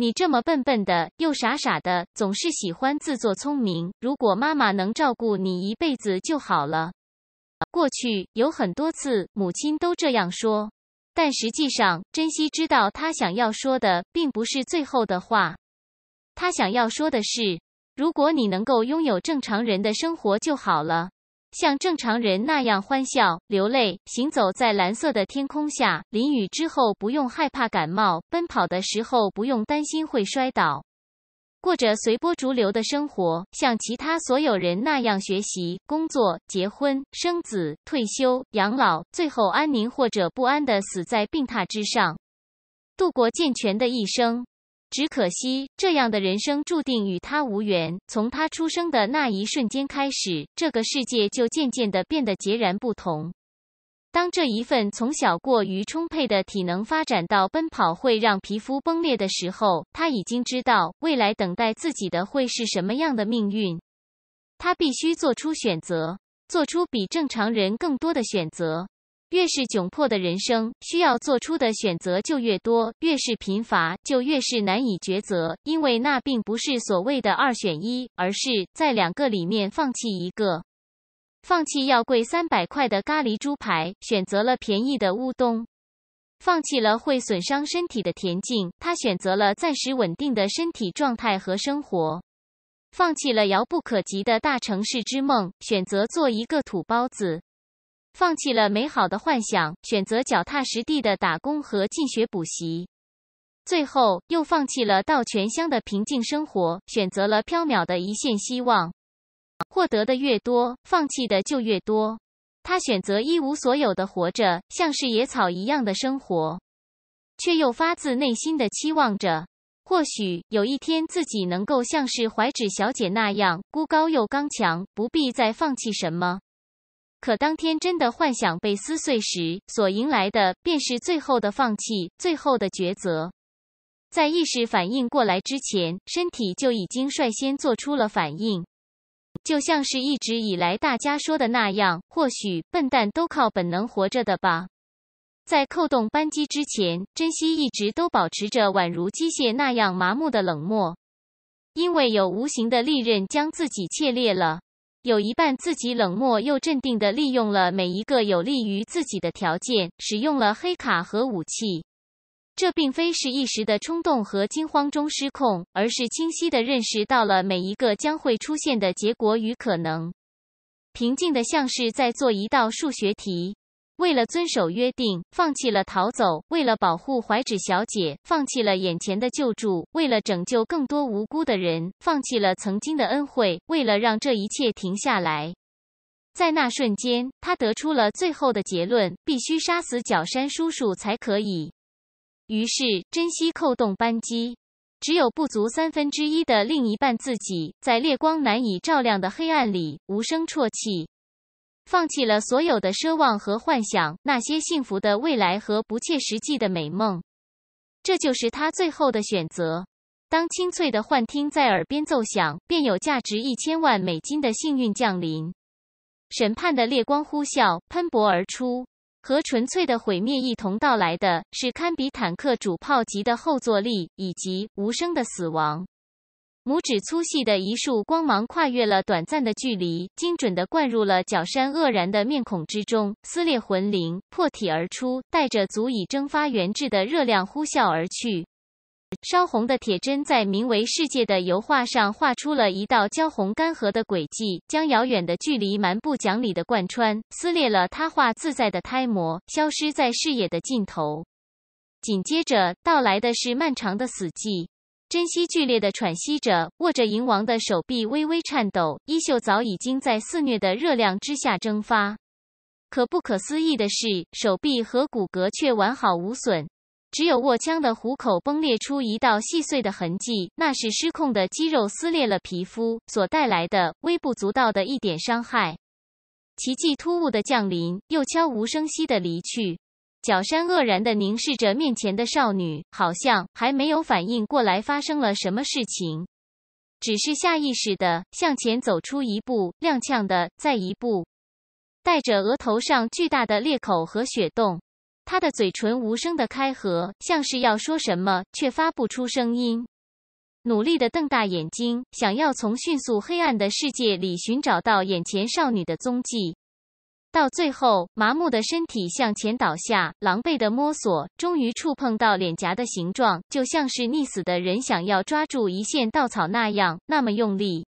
你这么笨笨的，又傻傻的，总是喜欢自作聪明。如果妈妈能照顾你一辈子就好了。过去有很多次，母亲都这样说，但实际上，珍惜知道她想要说的并不是最后的话。她想要说的是，如果你能够拥有正常人的生活就好了。像正常人那样欢笑、流泪，行走在蓝色的天空下，淋雨之后不用害怕感冒，奔跑的时候不用担心会摔倒，过着随波逐流的生活，像其他所有人那样学习、工作、结婚、生子、退休、养老，最后安宁或者不安的死在病榻之上，度过健全的一生。只可惜，这样的人生注定与他无缘。从他出生的那一瞬间开始，这个世界就渐渐的变得截然不同。当这一份从小过于充沛的体能发展到奔跑会让皮肤崩裂的时候，他已经知道未来等待自己的会是什么样的命运。他必须做出选择，做出比正常人更多的选择。越是窘迫的人生，需要做出的选择就越多；越是贫乏，就越是难以抉择。因为那并不是所谓的二选一，而是在两个里面放弃一个。放弃要贵三百块的咖喱猪排，选择了便宜的乌冬；放弃了会损伤身体的田径，他选择了暂时稳定的身体状态和生活；放弃了遥不可及的大城市之梦，选择做一个土包子。放弃了美好的幻想，选择脚踏实地的打工和进学补习，最后又放弃了到全乡的平静生活，选择了飘渺的一线希望。获得的越多，放弃的就越多。他选择一无所有的活着，像是野草一样的生活，却又发自内心的期望着，或许有一天自己能够像是怀纸小姐那样孤高又刚强，不必再放弃什么。可当天真的幻想被撕碎时，所迎来的便是最后的放弃，最后的抉择。在意识反应过来之前，身体就已经率先做出了反应。就像是一直以来大家说的那样，或许笨蛋都靠本能活着的吧。在扣动扳机之前，珍惜一直都保持着宛如机械那样麻木的冷漠，因为有无形的利刃将自己切裂了。有一半自己冷漠又镇定地利用了每一个有利于自己的条件，使用了黑卡和武器。这并非是一时的冲动和惊慌中失控，而是清晰地认识到了每一个将会出现的结果与可能，平静的像是在做一道数学题。为了遵守约定，放弃了逃走；为了保护怀纸小姐，放弃了眼前的救助；为了拯救更多无辜的人，放弃了曾经的恩惠；为了让这一切停下来，在那瞬间，他得出了最后的结论：必须杀死角山叔叔才可以。于是，珍惜扣动扳机。只有不足三分之一的另一半自己，在烈光难以照亮的黑暗里无声啜泣。放弃了所有的奢望和幻想，那些幸福的未来和不切实际的美梦，这就是他最后的选择。当清脆的幻听在耳边奏响，便有价值一千万美金的幸运降临。审判的烈光呼啸喷薄而出，和纯粹的毁灭一同到来的是堪比坦克主炮级的后坐力，以及无声的死亡。拇指粗细的一束光芒跨越了短暂的距离，精准地灌入了角山愕然的面孔之中，撕裂魂灵，破体而出，带着足以蒸发原质的热量呼啸而去。烧红的铁针在名为世界的油画上画出了一道焦红干涸的轨迹，将遥远的距离蛮不讲理的贯穿，撕裂了他画自在的胎膜，消失在视野的尽头。紧接着到来的是漫长的死寂。珍惜剧烈的喘息着，握着银王的手臂微微颤抖，衣袖早已经在肆虐的热量之下蒸发。可不可思议的是，手臂和骨骼却完好无损，只有握枪的虎口崩裂出一道细碎的痕迹，那是失控的肌肉撕裂了皮肤所带来的微不足道的一点伤害。奇迹突兀的降临，又悄无声息的离去。小山愕然的凝视着面前的少女，好像还没有反应过来发生了什么事情，只是下意识的向前走出一步，踉跄的再一步，带着额头上巨大的裂口和血洞，他的嘴唇无声的开合，像是要说什么，却发不出声音，努力的瞪大眼睛，想要从迅速黑暗的世界里寻找到眼前少女的踪迹。到最后，麻木的身体向前倒下，狼狈的摸索，终于触碰到脸颊的形状，就像是溺死的人想要抓住一线稻草那样，那么用力。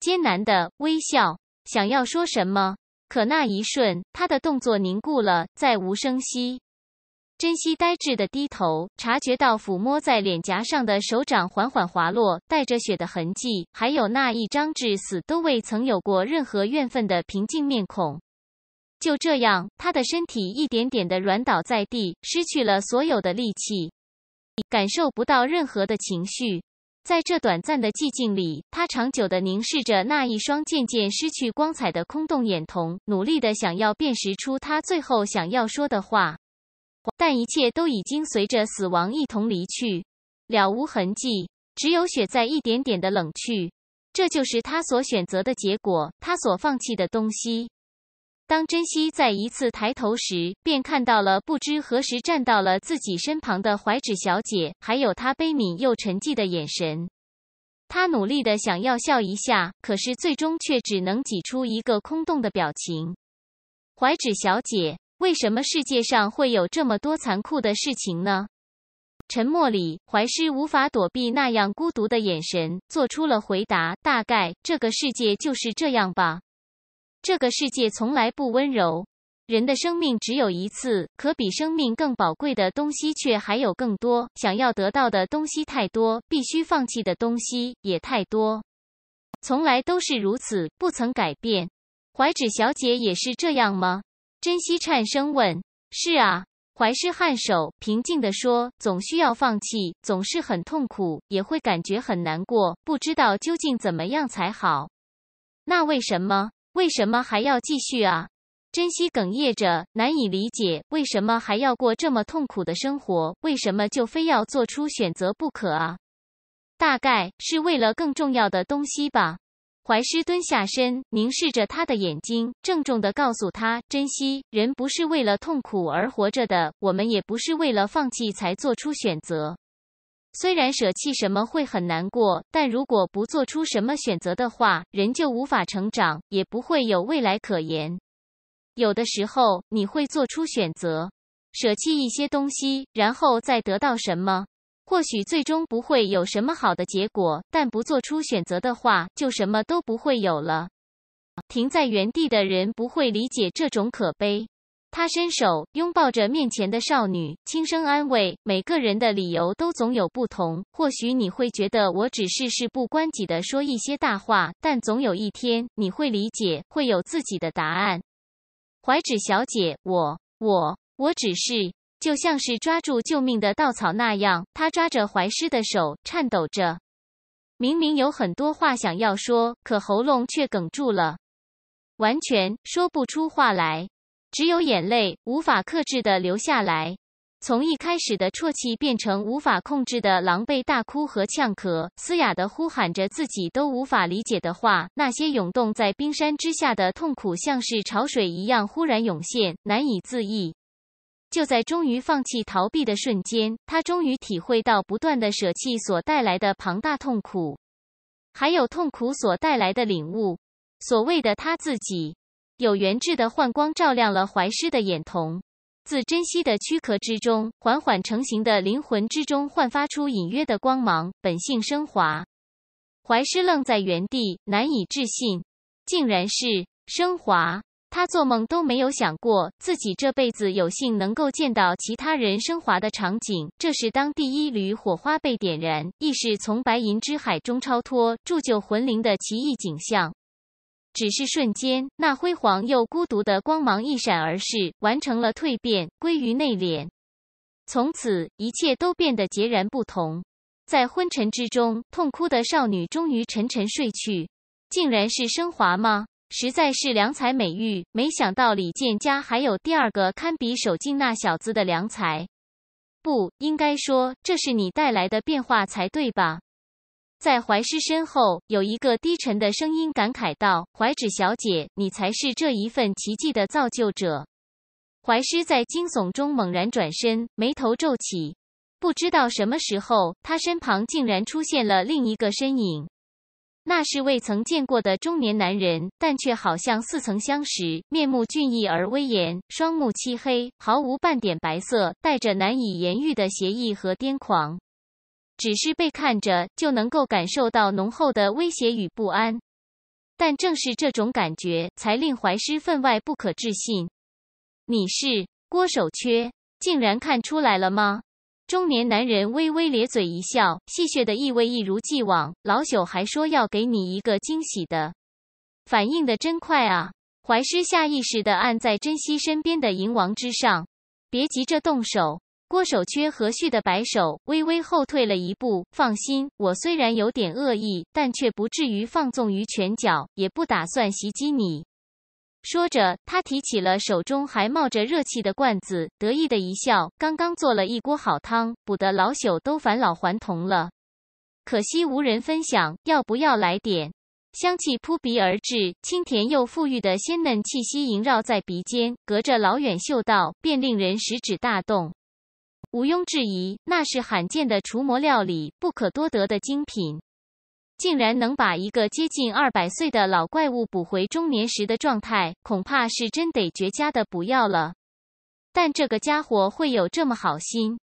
艰难的微笑，想要说什么，可那一瞬，他的动作凝固了，再无声息。珍惜呆滞的低头，察觉到抚摸在脸颊上的手掌缓缓滑落，带着血的痕迹，还有那一张至死都未曾有过任何怨愤的平静面孔。就这样，他的身体一点点的软倒在地，失去了所有的力气，感受不到任何的情绪。在这短暂的寂静里，他长久的凝视着那一双渐渐失去光彩的空洞眼瞳，努力的想要辨识出他最后想要说的话，但一切都已经随着死亡一同离去了无痕迹，只有血在一点点的冷却。这就是他所选择的结果，他所放弃的东西。当珍惜在一次抬头时，便看到了不知何时站到了自己身旁的怀纸小姐，还有她悲悯又沉寂的眼神。他努力的想要笑一下，可是最终却只能挤出一个空洞的表情。怀纸小姐，为什么世界上会有这么多残酷的事情呢？沉默里，怀师无法躲避那样孤独的眼神，做出了回答：大概这个世界就是这样吧。这个世界从来不温柔，人的生命只有一次，可比生命更宝贵的东西却还有更多。想要得到的东西太多，必须放弃的东西也太多，从来都是如此，不曾改变。怀芷小姐也是这样吗？珍惜颤声问。是啊，怀师颔首，平静地说：“总需要放弃，总是很痛苦，也会感觉很难过，不知道究竟怎么样才好。”那为什么？为什么还要继续啊？珍惜哽咽着，难以理解为什么还要过这么痛苦的生活，为什么就非要做出选择不可啊？大概是为了更重要的东西吧。怀师蹲下身，凝视着他的眼睛，郑重的告诉他：珍惜，人不是为了痛苦而活着的，我们也不是为了放弃才做出选择。虽然舍弃什么会很难过，但如果不做出什么选择的话，人就无法成长，也不会有未来可言。有的时候你会做出选择，舍弃一些东西，然后再得到什么。或许最终不会有什么好的结果，但不做出选择的话，就什么都不会有了。停在原地的人不会理解这种可悲。他伸手拥抱着面前的少女，轻声安慰：“每个人的理由都总有不同。或许你会觉得我只是事不关己的说一些大话，但总有一天你会理解，会有自己的答案。”怀纸小姐，我、我、我只是就像是抓住救命的稻草那样，他抓着怀师的手颤抖着，明明有很多话想要说，可喉咙却哽住了，完全说不出话来。只有眼泪无法克制的流下来，从一开始的啜泣变成无法控制的狼狈大哭和呛咳，嘶哑的呼喊着自己都无法理解的话。那些涌动在冰山之下的痛苦，像是潮水一样忽然涌现，难以自抑。就在终于放弃逃避的瞬间，他终于体会到不断的舍弃所带来的庞大痛苦，还有痛苦所带来的领悟。所谓的他自己。有元质的幻光照亮了怀师的眼瞳，自珍惜的躯壳之中缓缓成型的灵魂之中焕发出隐约的光芒，本性升华。怀师愣在原地，难以置信，竟然是升华！他做梦都没有想过，自己这辈子有幸能够见到其他人升华的场景。这是当第一缕火花被点燃，意识从白银之海中超脱，铸就魂灵的奇异景象。只是瞬间，那辉煌又孤独的光芒一闪而逝，完成了蜕变，归于内敛。从此，一切都变得截然不同。在昏沉之中，痛哭的少女终于沉沉睡去。竟然是升华吗？实在是良才美玉。没想到李健家还有第二个堪比守静那小子的良才。不应该说这是你带来的变化才对吧？在怀师身后，有一个低沉的声音感慨道：“怀芷小姐，你才是这一份奇迹的造就者。”怀师在惊悚中猛然转身，眉头皱起。不知道什么时候，他身旁竟然出现了另一个身影。那是未曾见过的中年男人，但却好像似曾相识，面目俊逸而威严，双目漆黑，毫无半点白色，带着难以言喻的邪意和癫狂。只是被看着，就能够感受到浓厚的威胁与不安。但正是这种感觉，才令怀师分外不可置信。你是郭守缺，竟然看出来了吗？中年男人微微咧嘴一笑，戏谑的意味一如既往。老朽还说要给你一个惊喜的，反应的真快啊！怀师下意识的按在珍惜身边的银王之上，别急着动手。郭守缺和煦的摆手，微微后退了一步。放心，我虽然有点恶意，但却不至于放纵于拳脚，也不打算袭击你。说着，他提起了手中还冒着热气的罐子，得意的一笑。刚刚做了一锅好汤，补得老朽都返老还童了。可惜无人分享，要不要来点？香气扑鼻而至，清甜又馥郁的鲜嫩气息萦绕在鼻尖，隔着老远嗅到，便令人食指大动。毋庸置疑，那是罕见的除魔料理，不可多得的精品。竟然能把一个接近二百岁的老怪物补回中年时的状态，恐怕是真得绝佳的补药了。但这个家伙会有这么好心？